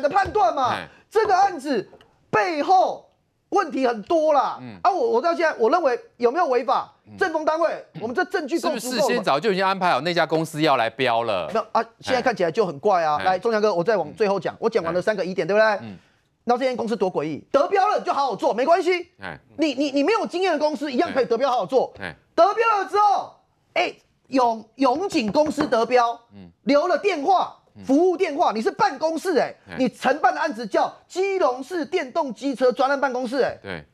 的判断嘛，这个案子背后问题很多啦。嗯啊，我我到现在我认为有没有违法？正风单位，我们这证据够足够是不是事先早就已经安排好那家公司要来标了？那啊，现在看起来就很怪啊。来，中祥哥，我再往最后讲，我讲完了三个疑点，对不对？嗯。那这间公司多诡异，得标了就好好做，没关系。哎，你你你没有经验的公司一样可以得标，好好做。哎，得标了之后，哎，永永景公司得标，嗯，留了电话。服务电话，你是办公室哎，你承办的案子叫基隆市电动机车专案办公室哎，对，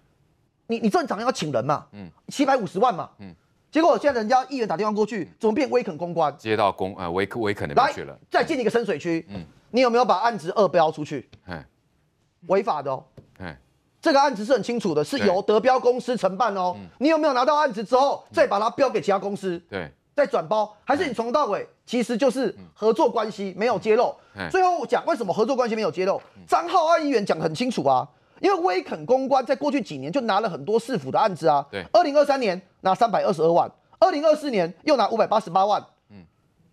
你你正常要请人嘛，嗯，七百五十万嘛，嗯，结果现在人家议员打电话过去，怎么变威肯公关？接到公呃威肯威肯那边去了，再进一个深水区，嗯，你有没有把案子二标出去？哎，违法的哦，哎，这个案子是很清楚的，是由德标公司承办哦，你有没有拿到案子之后再把它标给其他公司？对，再转包，还是你从到尾？其实就是合作关系没有揭露。最后讲为什么合作关系没有揭露？张浩二议员讲很清楚啊，因为威肯公关在过去几年就拿了很多市府的案子啊。对，二零二三年拿三百二十二万，二零二四年又拿五百八十八万。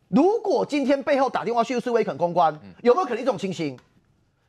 如果今天背后打电话去是威肯公关，有没有可能一种情形，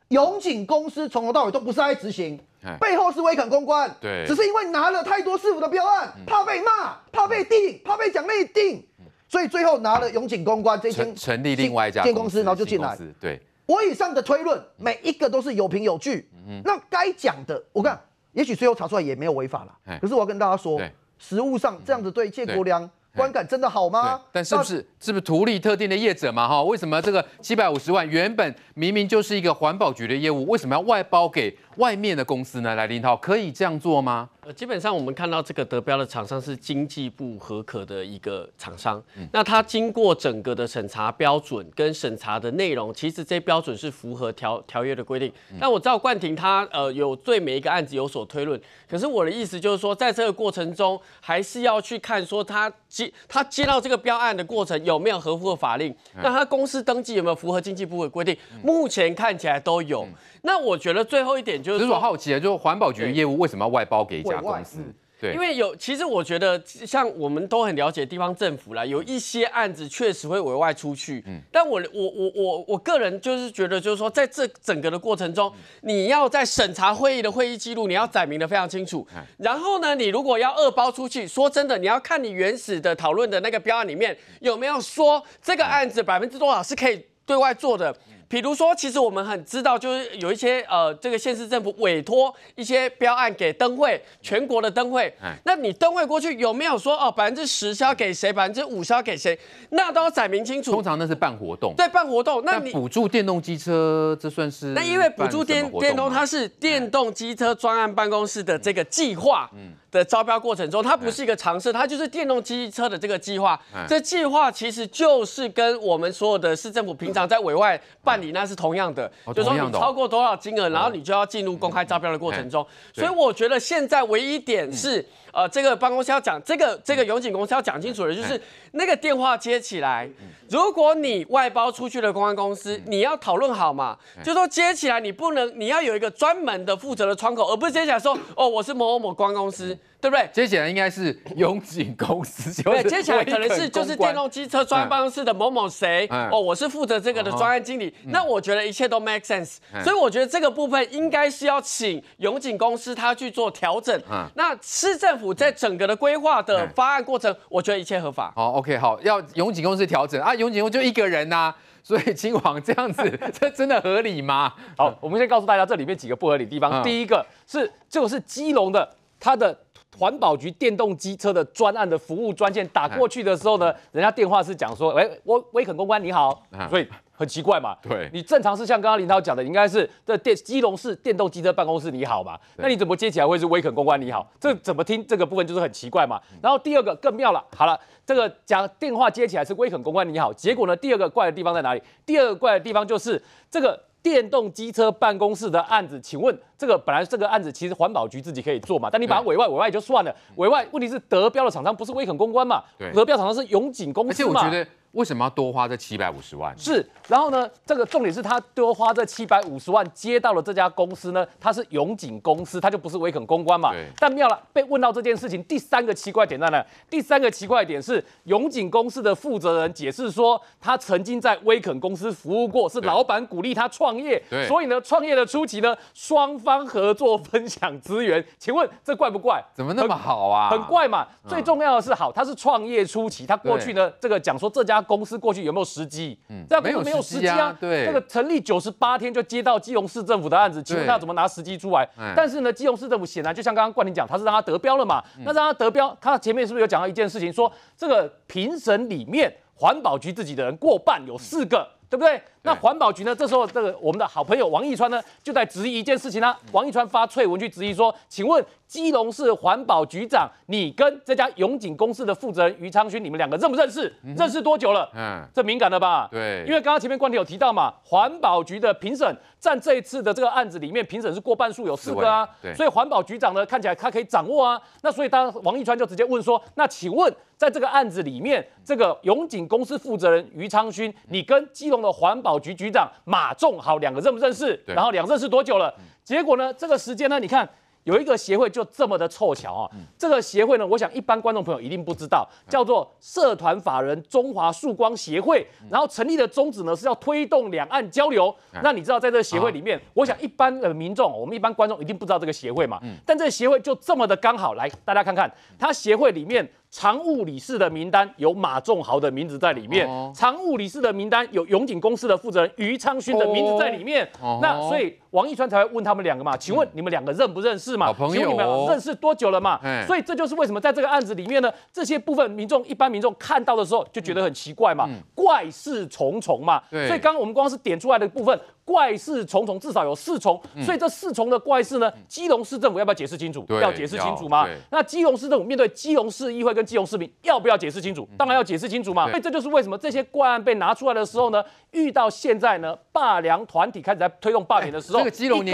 永景公司从头到尾都不是在执行，背后是威肯公关？对，只是因为拿了太多市府的标案，怕被骂，怕被定，怕被奖励定。所以最后拿了永景公关，这间成立另外一家建公司，然后就进来。对，我以上的推论每一个都是有凭有据。嗯那该讲的，我看也许最后查出来也没有违法了。可是我要跟大家说，实物上这样子对建国梁观感真的好吗？但是不是是不是图利特定的业者嘛？哈，为什么这个七百五十万原本明明就是一个环保局的业务，为什么要外包给？外面的公司呢来领套可以这样做吗？呃，基本上我们看到这个得标的厂商是经济部合可的一个厂商，那他经过整个的审查标准跟审查的内容，其实这标准是符合条条约的规定。但我知道冠廷他呃有对每一个案子有所推论，可是我的意思就是说，在这个过程中还是要去看说他接他接到这个标案的过程有没有合乎法令，那他公司登记有没有符合经济部的规定？目前看起来都有。那我觉得最后一点。就是我好奇啊，就是环保局的业务为什么要外包给一家公司？对，因为有，其实我觉得像我们都很了解地方政府啦，有一些案子确实会委外出去。嗯，但我我我我我个人就是觉得，就是说在这整个的过程中，你要在审查会议的会议记录，你要载明的非常清楚。然后呢，你如果要二包出去，说真的，你要看你原始的讨论的那个标案里面有没有说这个案子百分之多少是可以对外做的。比如说，其实我们很知道，就是有一些呃，这个县市政府委托一些标案给灯会，全国的灯会。那你灯会过去有没有说哦，百分之十销给谁，百分之五销给谁？那都要载明清楚。通常那是办活动。对，办活动。那你补助电动机车，这算是？那因为补助电电动，它是电动机车专案办公室的这个计划嗯。的招标过程中，它不是一个尝试，它就是电动机车的这个计划。这计划其实就是跟我们所有的市政府平常在委外办。你那是同样的，就是说你超过多少金额，然后你就要进入公开招标的过程中。所以我觉得现在唯一点是。呃，这个办公室要讲，这个这个永景公司要讲清楚的，就是那个电话接起来，如果你外包出去的公关公司，你要讨论好嘛，就说接起来你不能，你要有一个专门的负责的窗口，而不是接起来说，哦，我是某某某公关公司，对不对？接起来应该是永景公司，对，接起来可能是就是电动机车专案办公室的某某谁，哦，我是负责这个的专案经理，那我觉得一切都 make sense，所以我觉得这个部分应该是要请永景公司他去做调整，那市政府。我在整个的规划的方案过程，我觉得一切合法。好，OK，好，要永景公司调整啊，永景公司就一个人呐，所以清 黄这样子，这真的合理吗？好，我们先告诉大家这里面几个不合理地方。第一个是，就是基隆的它的环保局电动机车的专案的服务专线打过去的时候呢，人家电话是讲说，哎，我威肯公关你好，所以。很奇怪嘛，对，你正常是像刚刚林涛讲的，应该是这电基隆市电动机车办公室你好嘛，那你怎么接起来会是威肯公关你好？这怎么听这个部分就是很奇怪嘛。然后第二个更妙了，好了，这个讲电话接起来是威肯公关你好，结果呢，第二个怪的地方在哪里？第二个怪的地方就是这个电动机车办公室的案子，请问这个本来这个案子其实环保局自己可以做嘛，但你把委外委外就算了，委外问题是得标的厂商不是威肯公关嘛，得标厂商是永锦公司，而且我觉得。为什么要多花这七百五十万？是，然后呢？这个重点是他多花这七百五十万接到了这家公司呢，他是永景公司，他就不是威肯公关嘛。对。但妙了，被问到这件事情第三个奇怪点在哪？第三个奇怪点是永景公司的负责人解释说，他曾经在威肯公司服务过，是老板鼓励他创业，所以呢，创业的初期呢，双方合作分享资源。请问这怪不怪？怎么那么好啊？很怪嘛。最重要的是好，他是创业初期，他过去呢，这个讲说这家。公司过去有没有时机？嗯，这公司没有时机啊。对，这个成立九十八天就接到基隆市政府的案子，请问他怎么拿时机出来？但是呢，基隆市政府显然就像刚刚冠霖讲，他是让他得标了嘛？那让他得标，他前面是不是有讲到一件事情？说这个评审里面环保局自己的人过半，有四个，对不对？那环保局呢？这时候，这个我们的好朋友王义川呢，就在质疑一件事情啦。王义川发推文去质疑说：“请问基隆市环保局长，你跟这家永景公司的负责人余昌勋，你们两个认不认识？认识多久了？”嗯，这敏感了吧？对，因为刚刚前面观点有提到嘛，环保局的评审占这一次的这个案子里面，评审是过半数，有四个啊。所以环保局长呢，看起来他可以掌握啊。那所以当王义川就直接问说：“那请问，在这个案子里面，这个永景公司负责人余昌勋，你跟基隆的环保？”局局长马仲豪，两个认不认识？然后两认识多久了？结果呢？这个时间呢？你看有一个协会，就这么的凑巧啊！这个协会呢，我想一般观众朋友一定不知道，叫做社团法人中华曙光协会。然后成立的宗旨呢，是要推动两岸交流。那你知道在这个协会里面，我想一般的民众，我们一般观众一定不知道这个协会嘛？但这个协会就这么的刚好，来大家看看，他协会里面。常务理事的名单有马仲豪的名字在里面，常务理事的名单有永景公司的负责人余昌勋的名字在里面。那所以王一川才会问他们两个嘛？请问你们两个认不认识嘛？朋友，认识多久了嘛？所以这就是为什么在这个案子里面呢，这些部分民众一般民众看到的时候就觉得很奇怪嘛，怪事重重嘛。对，所以刚刚我们光是点出来的部分，怪事重重至少有四重。所以这四重的怪事呢，基隆市政府要不要解释清楚？要解释清楚吗？那基隆市政府面对基隆市议会。跟基隆市民要不要解释清楚？当然要解释清楚嘛。所以这就是为什么这些怪案被拿出来的时候呢，遇到现在呢霸粮团体开始在推动霸权的时候，这个基隆。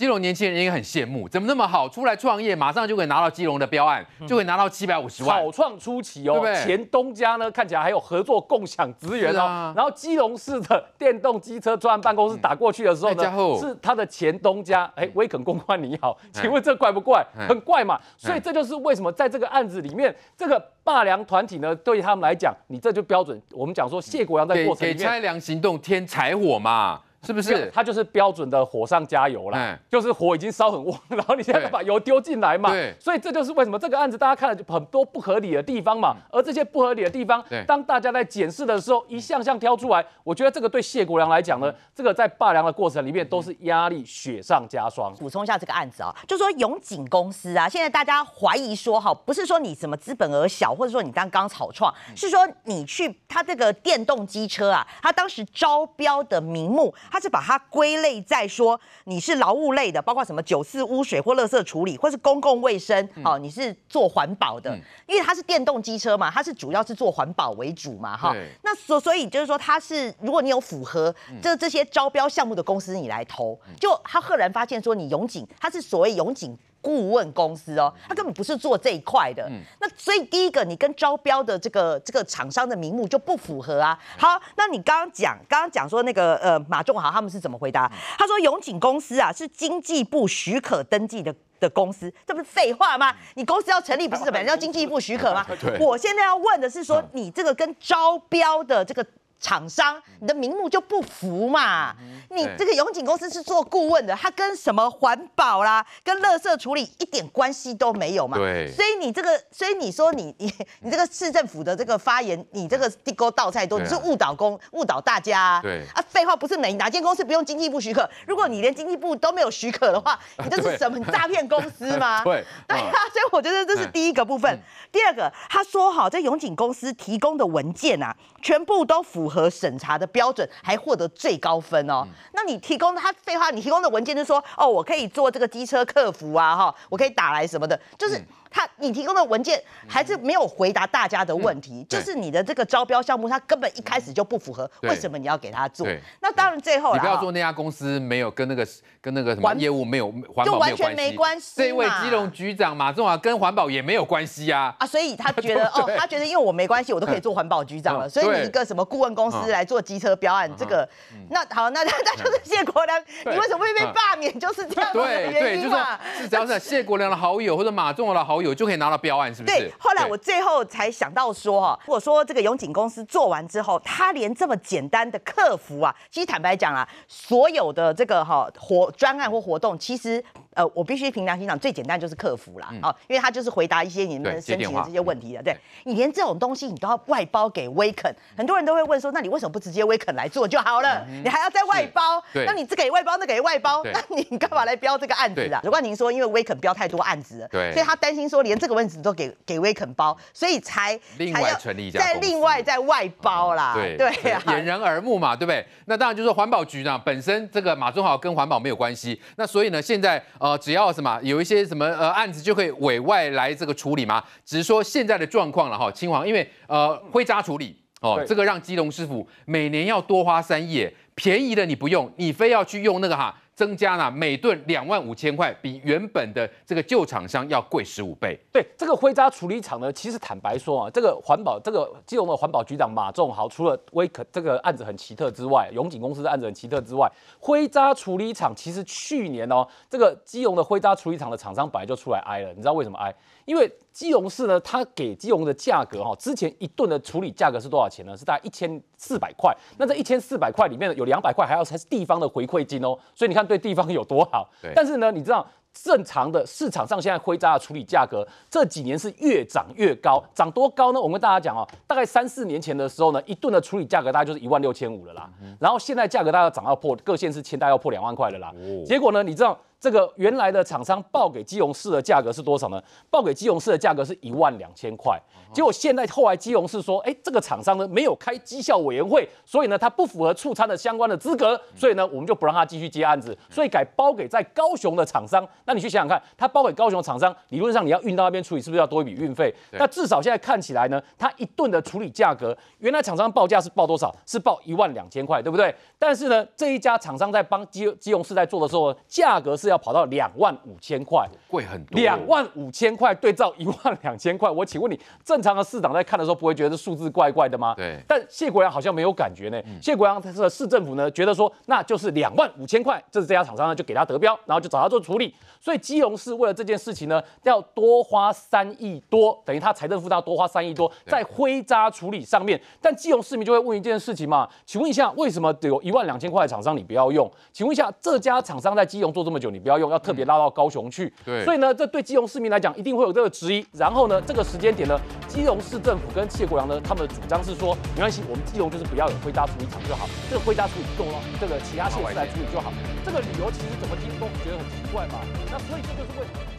基隆年轻人应该很羡慕，怎么那么好，出来创业马上就可以拿到基隆的标案，就可以拿到七百五十万。草创初期哦，对对？前东家呢，看起来还有合作共享资源哦。然后基隆市的电动机车专案办公室打过去的时候呢，是他的前东家，哎，威肯公关你好，请问这怪不怪？很怪嘛。所以这就是为什么在这个案子里面，这个霸梁团体呢，对于他们来讲，你这就标准。我们讲说谢国扬在过程给拆梁行动添柴火嘛。是不是它就是标准的火上加油了？嗯，就是火已经烧很旺，然后你现在把油丢进来嘛。所以这就是为什么这个案子大家看了很多不合理的地方嘛。而这些不合理的地方，当大家在检视的时候，一项项挑出来，我觉得这个对谢国良来讲呢，这个在罢粮的过程里面都是压力雪上加霜。补充一下这个案子啊，就说永锦公司啊，现在大家怀疑说哈，不是说你什么资本额小，或者说你刚刚草创，是说你去他这个电动机车啊，他当时招标的名目。他是把它归类在说你是劳务类的，包括什么九四污水或垃圾处理，或是公共卫生，哦，你是做环保的，因为它是电动机车嘛，它是主要是做环保为主嘛，哈。那所所以就是说，它是如果你有符合这这些招标项目的公司，你来投，就他赫然发现说，你永景，它是所谓永景顾问公司哦，他根本不是做这一块的。那所以第一个，你跟招标的这个这个厂商的名目就不符合啊。好，那你刚刚讲，刚刚讲说那个呃马仲豪他们是怎么回答？他说永景公司啊是经济部许可登记的的公司，这不是废话吗？你公司要成立不是本么 要经济部许可吗？我现在要问的是说你这个跟招标的这个。厂商，你的名目就不符嘛？你这个永景公司是做顾问的，他跟什么环保啦、跟垃圾处理一点关系都没有嘛？对。所以你这个，所以你说你你你这个市政府的这个发言，你这个地沟倒菜多，你是误导公，误导大家。对。啊，废话，不是每哪间公司不用经济部许可？如果你连经济部都没有许可的话，你这是什么诈骗公司吗？对。对啊，所以我觉得这是第一个部分。第二个，他说好在永景公司提供的文件啊，全部都符。和审查的标准还获得最高分哦。那你提供他废话，你提供的文件就说哦，我可以做这个机车客服啊，哈，我可以打来什么的，就是。他你提供的文件还是没有回答大家的问题，就是你的这个招标项目，他根本一开始就不符合，为什么你要给他做？那当然最后你不要说那家公司没有跟那个跟那个什么业务没有环保没关系。这位基隆局长马仲华跟环保也没有关系啊啊，所以他 觉得哦，他觉得因为我没关系，我都可以做环保局长了，所以你一个什么顾问公司来做机车标案，这个那好，那那就是谢国良，你为什么会被罢免，就是这样的原因嘛？是只要是谢国良的好友或者马仲华的好。有就可以拿到标案，是不是？对，后来我最后才想到说，哈，如果说这个永锦公司做完之后，他连这么简单的客服啊，其实坦白讲啊，所有的这个哈活专案或活动，其实。呃，我必须凭良心讲，最简单就是客服啦，啊，因为他就是回答一些你们申请的这些问题的，对，你连这种东西你都要外包给威肯，很多人都会问说，那你为什么不直接威肯来做就好了？你还要再外包？那你这给外包，那给外包，那你干嘛来标这个案子啊？如果您说因为威肯标太多案子了，对，所以他担心说连这个问题都给给威肯包，所以才另外成立再另外再外包啦，对对，掩人耳目嘛，对不对？那当然就是环保局呢，本身这个马中豪跟环保没有关系，那所以呢，现在。呃，只要什么有一些什么呃案子，就可以委外来这个处理嘛。只是说现在的状况了哈，青黄，因为呃灰渣处理哦，这个让基隆师傅每年要多花三亿，便宜的你不用，你非要去用那个哈。增加了每吨两万五千块，比原本的这个旧厂商要贵十五倍。对这个灰渣处理厂呢，其实坦白说啊，这个环保，这个基隆的环保局长马仲豪，除了威可这个案子很奇特之外，永锦公司的案子很奇特之外，灰渣处理厂其实去年哦，这个基隆的灰渣处理厂的厂商本来就出来挨了，你知道为什么挨？因为。基隆市呢，它给基隆的价格哈，之前一吨的处理价格是多少钱呢？是大概一千四百块。那这一千四百块里面呢，有两百块还要是地方的回馈金哦。所以你看对地方有多好。但是呢，你知道正常的市场上现在灰渣的处理价格这几年是越涨越高，涨多高呢？我跟大家讲哦，大概三四年前的时候呢，一吨的处理价格大概就是一万六千五了啦。嗯。然后现在价格大概涨到破各县市千大要破两万块了啦。哦。结果呢，你知道？这个原来的厂商报给基隆市的价格是多少呢？报给基隆市的价格是一万两千块。结果现在后来基隆市说，哎，这个厂商呢没有开绩效委员会，所以呢他不符合促餐的相关的资格，所以呢我们就不让他继续接案子，所以改包给在高雄的厂商。那你去想想看，他包给高雄的厂商，理论上你要运到那边处理，是不是要多一笔运费？那至少现在看起来呢，他一顿的处理价格，原来厂商报价是报多少？是报一万两千块，对不对？但是呢，这一家厂商在帮基基隆市在做的时候，价格是。要跑到两万五千块，贵很多。两万五千块对照一万两千块，我请问你，正常的市长在看的时候，不会觉得数字怪怪的吗？对。但谢国良好像没有感觉呢。谢国良他是市政府呢，觉得说那就是两万五千块，这是这家厂商呢就给他得标，然后就找他做处理。所以基隆市为了这件事情呢，要多花三亿多，等于他财政负担多花三亿多在灰渣处理上面。但基隆市民就会问一件事情嘛，请问一下，为什么有一万两千块的厂商你不要用？请问一下，这家厂商在基隆做这么久，你？不要用，要特别拉到高雄去。对，所以呢，这对基隆市民来讲，一定会有这个质疑。然后呢，这个时间点呢，基隆市政府跟谢国良呢，他们的主张是说，没关系，我们基隆就是不要有灰渣处理厂就好，这个灰渣处理够了，这个其他县市来处理就好。这个理由其实怎么听都觉得很奇怪嘛。那所以这就是为什么。